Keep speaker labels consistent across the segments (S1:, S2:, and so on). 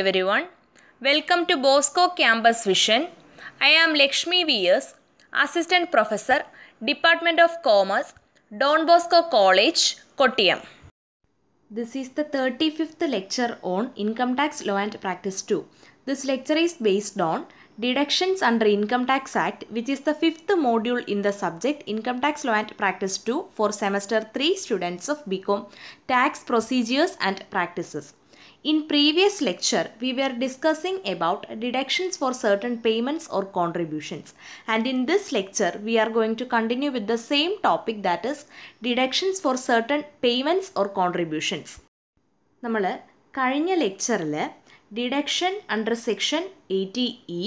S1: everyone. Welcome to Bosco Campus Vision. I am Lakshmi V.S., Assistant Professor, Department of Commerce, Don Bosco College, Kottayam. This is the 35th lecture on Income Tax Law and Practice 2. This lecture is based on Deductions under Income Tax Act which is the fifth module in the subject Income Tax Law and Practice 2 for semester 3 students of BCom Tax Procedures and Practices. In previous lecture, we were discussing about deductions for certain payments or contributions. And in this lecture, we are going to continue with the same topic that is deductions for certain payments or contributions. നമ്മൾ കഴിഞ്ഞ ലെക്ചറിൽ deduction under section section 80E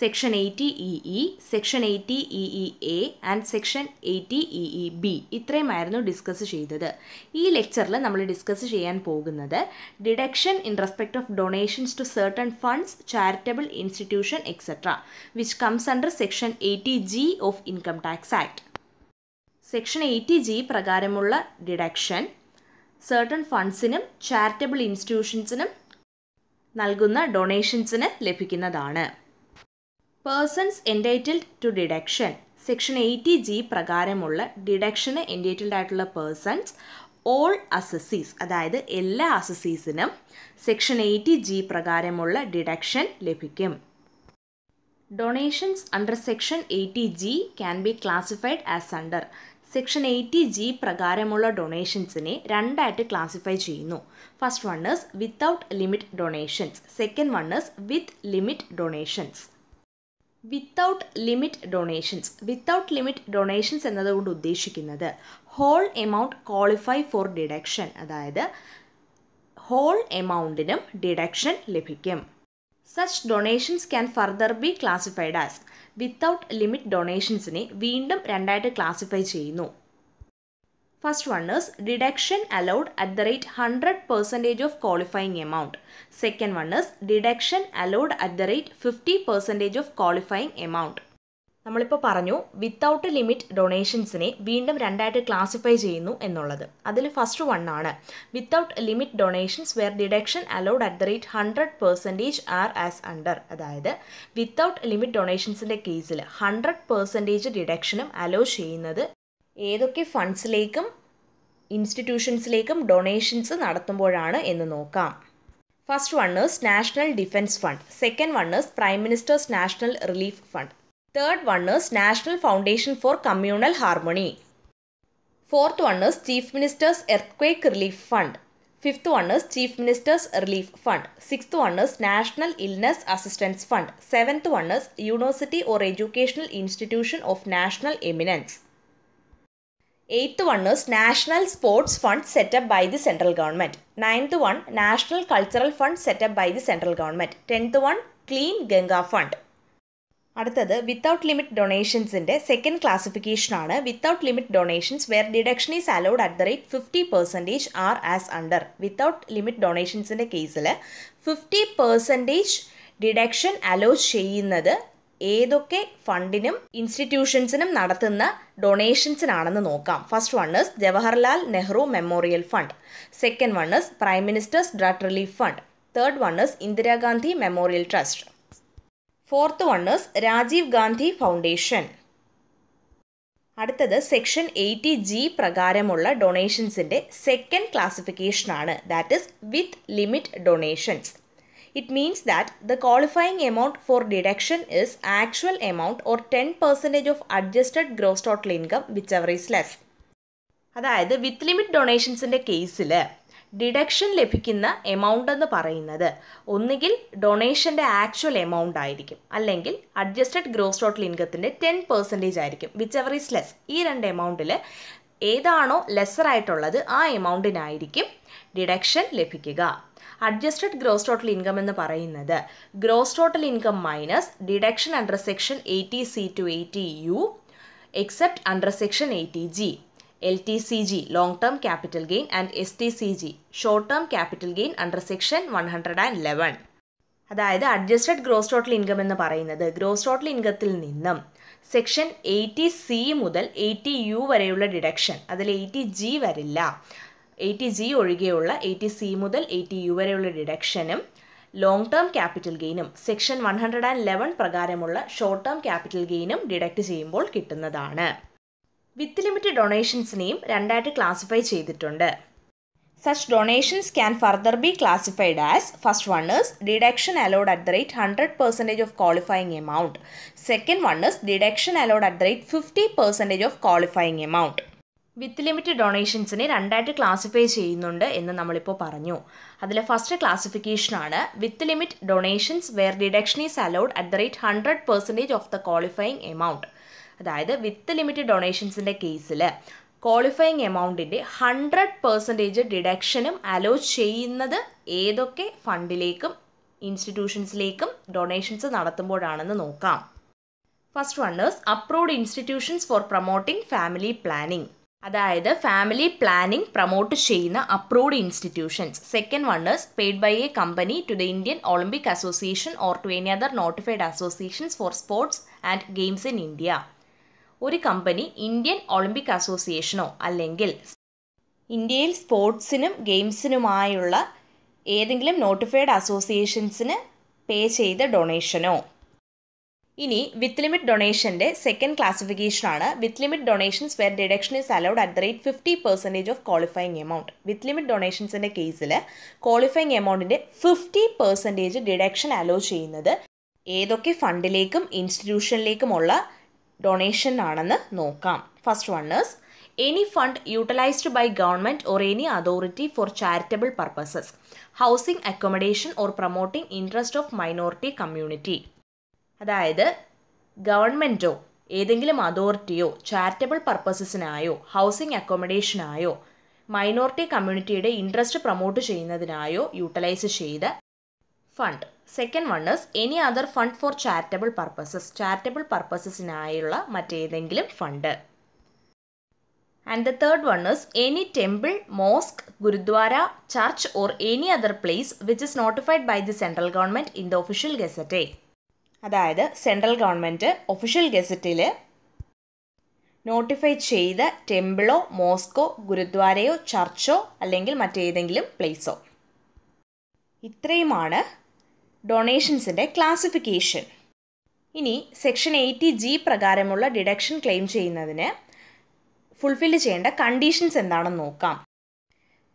S1: section eighty E E section eighty E E A and section eighty E E B ഇത്രയുമായിരുന്നു discuss ചെയ്തത് ഈ ലെക്ചറിൽ നമ്മൾ discuss ചെയ്യാൻ പോകുന്നത് deduction in respect of donations to certain funds charitable institution etcetera which comes under section eighty G of income tax act section eighty G പ്രകാരമുള്ള deduction certain ഫണ്ട്സിനും ചാരിറ്റബിൾ ഇൻസ്റ്റിറ്റ്യൂഷൻസിനും നൽകുന്ന ഡൊണേഷൻസിന് ലഭിക്കുന്നതാണ് persons entitled to deduction section eighty G പ്രകാരമുള്ള ഡിഡക്ഷന് entitled ആയിട്ടുള്ള പേഴ്സൺസ് ഓൾ അസസീസ് അതായത് എല്ലാ അസസീസിനും സെക്ഷൻ എയ്റ്റി ജി പ്രകാരമുള്ള ഡിഡക്ഷൻ ലഭിക്കും donations under section eighty G can be classified as under section eighty G പ്രകാരമുള്ള ഡൊണേഷൻസിനെ രണ്ടായിട്ട് ക്ലാസിഫൈ ചെയ്യുന്നു first ones without limit donations second ones with limit donations without limit donations without limit donations എന്നതുകൊണ്ട് ഉദ്ദേശിക്കുന്നത് whole amount qualify for deduction അതായത് whole എമൗണ്ടിനും deduction ലഭിക്കും such donations can further B classified as without limit ഡൊണേഷൻസിനെ വീണ്ടും രണ്ടായിട്ട് classify ചെയ്യുന്നു first one is deduction allowed at the rate hundred percentage of qualifying amount second one is deduction allowed at the rate fifty percentage of qualifying amount നമ്മളിപ്പോൾ പറഞ്ഞു without limit ഡൊണേഷൻസിനെ വീണ്ടും രണ്ടായിട്ട് classify ചെയ്യുന്നു എന്നുള്ളത് അതിൽ ഫസ്റ്റ് വൺ ആണ് without limit donations where deduction allowed at the rate hundred percentage are as under അതായത് വിത്തൗട്ട് ലിമിറ്റ് ഡൊണേഷൻസിൻ്റെ കേസിൽ ഹൺഡ്രഡ് പെർസെൻറ്റേജ് ഡിഡക്ഷനും അലോ ചെയ്യുന്നത് ഏതൊക്കെ ഫണ്ട്സിലേക്കും ഇൻസ്റ്റിറ്റ്യൂഷൻസിലേക്കും ഡൊണേഷൻസ് നടത്തുമ്പോഴാണ് എന്ന് നോക്കാം first ones national defence fund second ones prime minister's national relief fund third ones national foundation for communal harmony fourth ones chief minister's earthquake relief fund fifth ones chief minister's relief fund sixth ones national illness assistance fund seventh ones university or educational institution of national eminence eighth one is national sports fund set up by the central government ninth one national cultural fund set up by the central government tenth one clean Ganga fund അടുത്തത് without limit ഡൊണേഷൻസിൻ്റെ second ക്ലാസിഫിക്കേഷനാണ് without limit donations where deduction is allowed at the rate fifty percentage are as under without limit ഡൊണേഷൻസിൻ്റെ കേസിൽ fifty percentage deduction allow ചെയ്യുന്നത് ഏതൊക്കെ ഫണ്ടിനും ഇൻസ്റ്റിറ്റ്യൂഷൻസിനും നടത്തുന്ന ഡൊണേഷൻസിനാണെന്ന് നോക്കാം first one is Jawaharlal Nehru memorial fund second one is prime ministers drug relief fund third one is Indira Gandhi memorial trust fourth one is Rajeev Gandhi foundation അടുത്തത് section eighty G പ്രകാരമുള്ള ഡൊണേഷൻസിൻ്റെ second ക്ലാസിഫിക്കേഷനാണ് that is with limit donations it means that the that amount four deduction is actual amount or ten percentage of adjusted gross total income which whichever is less അതായത് with limit ഡൊണേഷൻസിൻ്റെ കേസിൽ deduction ലഭിക്കുന്ന amount എന്ന് പറയുന്നത് ഒന്നുകിൽ ഡൊണേഷൻ്റെ actual amount ആയിരിക്കും അല്ലെങ്കിൽ adjusted gross total ഇൻകത്തിൻ്റെ ടെൻ പെർസെൻറ്റേജ് ആയിരിക്കും വിച്ച് അവർ ഈസ് ലെസ് ഈ രണ്ട് എമൗണ്ടിൽ ഏതാണോ ലെസർ ആയിട്ടുള്ളത് ആ എമൗണ്ടിനായിരിക്കും ഡിഡക്ഷൻ ലഭിക്കുക അഡ്ജസ്റ്റഡ് ഗ്രോസ് ടോട്ടൽ ഇൻകം എന്ന് പറയുന്നത് gross total income minus deduction under section eighty C to eighty U except under section eighty G L T C G long term capital gain and S T C G short term capital gain under section one hundred and eleven അതായത് adjusted gross total income എന്ന് പറയുന്നത് gross total ഇൻകത്തിൽ നിന്നും section eighty C മുതൽ eighty U വരെയുള്ള deduction അതിൽ eighty G വരില്ല eighty G ഒഴികെയുള്ള എയ്റ്റി സി മുതൽ എയ്റ്റി യു വരെയുള്ള ഡിഡക്ഷനും ലോങ് ടേം ക്യാപിറ്റൽ ഗെയിനും section one hundred and eleven പ്രകാരമുള്ള ഷോർട്ട് ടേം ക്യാപിറ്റൽ ഗെയിനും ഡിഡക്റ്റ് ചെയ്യുമ്പോൾ കിട്ടുന്നതാണ് വിത്ത് ലിമിറ്റഡ് ഡൊണേഷൻസിനെയും രണ്ടായിട്ട് ക്ലാസിഫൈ ചെയ്തിട്ടുണ്ട് Such donations can further be classified as first one is deduction allowed at the rate 100% of qualifying amount. Second one is deduction allowed at the rate 50% of qualifying amount. With limit ഡൊണേഷൻസിനെ രണ്ടായിട്ട് classify ചെയ്യുന്നുണ്ട് എന്ന് നമ്മളിപ്പോൾ പറഞ്ഞു അതിലെ first ക്ലാസിഫിക്കേഷനാണ് with limit donations where deduction is allowed at the rate hundred percentage of the qualifying amount അതായത് with limit ഡൊണേഷൻസിൻ്റെ കേസിൽ ക്വാളിഫയിങ് എമൗണ്ടിൻ്റെ ഹൺഡ്രഡ് പെർസെൻറ്റേജ് ഡിഡക്ഷനും അലോ ചെയ്യുന്നത് ഏതൊക്കെ ഫണ്ടിലേക്കും ഇൻസ്റ്റിറ്റ്യൂഷൻസിലേക്കും ഡൊണേഷൻസ് നടത്തുമ്പോഴാണെന്ന് നോക്കാം first one's approved institutions for promoting family planning അതായത് ഫാമിലി പ്ലാനിംഗ് പ്രൊമോട്ട് ചെയ്യുന്ന approved institutions second one's paid by A company to the Indian Olympic association or to any other notified associations for sports and games in India ഒരു company Indian Olympic അസോസിയേഷനോ അല്ലെങ്കിൽ ഇന്ത്യയിൽ സ്പോർട്സിനും ഗെയിംസിനുമായുള്ള ഏതെങ്കിലും notified അസോസിയേഷൻസിന് പേ ചെയ്ത ഡൊണേഷനോ ഇനി with limit ഡൊണേഷൻ്റെ second ക്ലാസിഫിക്കേഷനാണ് with limit donations where deduction is allowed at the rate fifty percentage of qualifying amount with limit ഡൊണേഷൻസിൻ്റെ കേസിൽ ക്വാളിഫൈങ് എമൗണ്ടിൻ്റെ ഫിഫ്റ്റി പെർസെൻറ്റേജ് ഡിഡക്ഷൻ അലോ ചെയ്യുന്നത് ഏതൊക്കെ ഫണ്ടിലേക്കും ഇൻസ്റ്റിറ്റ്യൂഷനിലേക്കുമുള്ള ഡൊണേഷൻ ആണെന്ന് നോക്കാം first one's any fund utilised by government or any authority for charitable purposes housing accommodation or promoting interest of minority community അതായത് ഗവൺമെൻറ്റോ ഏതെങ്കിലും അതോറിറ്റിയോ ചാരിറ്റബിൾ പർപ്പസസിനായോ ഹൗസിംഗ് അക്കോമഡേഷനായോ മൈനോറിറ്റി കമ്മ്യൂണിറ്റിയുടെ ഇൻട്രസ്റ്റ് പ്രൊമോട്ട് ചെയ്യുന്നതിനായോ യൂട്ടിലൈസ് ചെയ്ത fund second one is any other fund for charitable purposes charitable പർപ്പസസിനായുള്ള മറ്റേതെങ്കിലും fund and the third one is any temple mosque gurdwara church or any other place which is notified by the central government in the official gazette അതായത് central government official ഗസറ്റിൽ notify ചെയ്ത ടെമ്പിളോ മോസ്കോ ഗുരുദ്വാരയോ ചർച്ചോ അല്ലെങ്കിൽ മറ്റേതെങ്കിലും പ്ലേസോ ഇത്രയുമാണ് ഡൊണേഷൻസിൻ്റെ ക്ലാസിഫിക്കേഷൻ ഇനി സെക്ഷൻ എയ്റ്റി ജി പ്രകാരമുള്ള ഡിഡക്ഷൻ ക്ലെയിം ചെയ്യുന്നതിന് ഫുൾഫിൽ ചെയ്യേണ്ട കണ്ടീഷൻസ് എന്താണെന്ന് നോക്കാം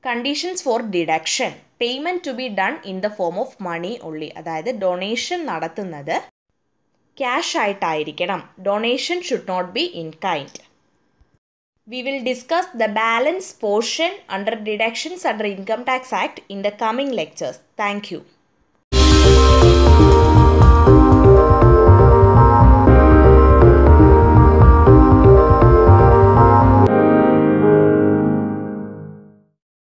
S1: conditions for deduction payment to be done in the form of money ഉള്ളി അതായത് ഡൊണേഷൻ നടത്തുന്നത് ക്യാഷ് ആയിട്ടായിരിക്കണം donation should not be in kind we will discuss the balance portion under deductions under income tax act in the coming lectures thank